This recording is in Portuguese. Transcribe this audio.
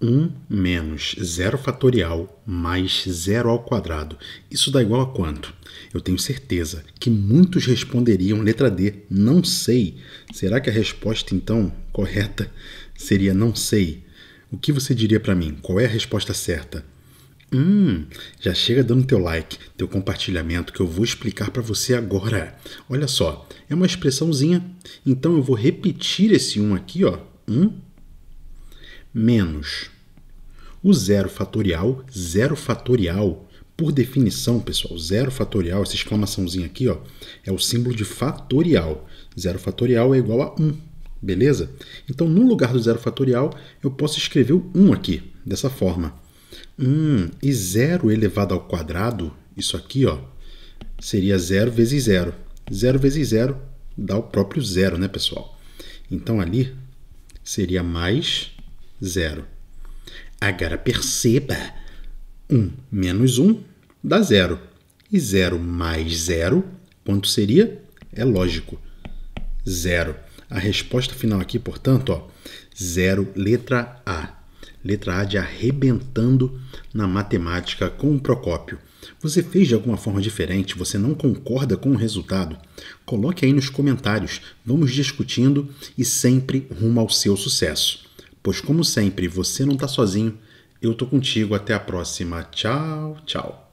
1 menos zero fatorial mais zero ao quadrado. Isso dá igual a quanto? Eu tenho certeza que muitos responderiam letra D, não sei. Será que a resposta então correta seria não sei? O que você diria para mim? Qual é a resposta certa? Hum, já chega dando teu like, teu compartilhamento que eu vou explicar para você agora. Olha só, é uma expressãozinha. Então eu vou repetir esse 1 aqui, ó. 1 menos. O zero fatorial, zero fatorial, por definição, pessoal, zero fatorial, essa exclamaçãozinha aqui, ó, é o símbolo de fatorial. Zero fatorial é igual a 1, beleza? Então, no lugar do zero fatorial, eu posso escrever o 1 aqui, dessa forma. 1 hum, e zero elevado ao quadrado, isso aqui, ó, seria zero vezes zero. Zero vezes zero dá o próprio zero, né, pessoal? Então, ali seria mais zero. Agora perceba, 1 menos 1 dá zero. E zero mais zero, quanto seria? É lógico, zero. A resposta final aqui, portanto, ó, zero, letra A. Letra A de arrebentando na matemática com o Procópio. Você fez de alguma forma diferente? Você não concorda com o resultado? Coloque aí nos comentários. Vamos discutindo e sempre rumo ao seu sucesso. Pois, como sempre, você não está sozinho. Eu tô contigo. Até a próxima. Tchau, tchau.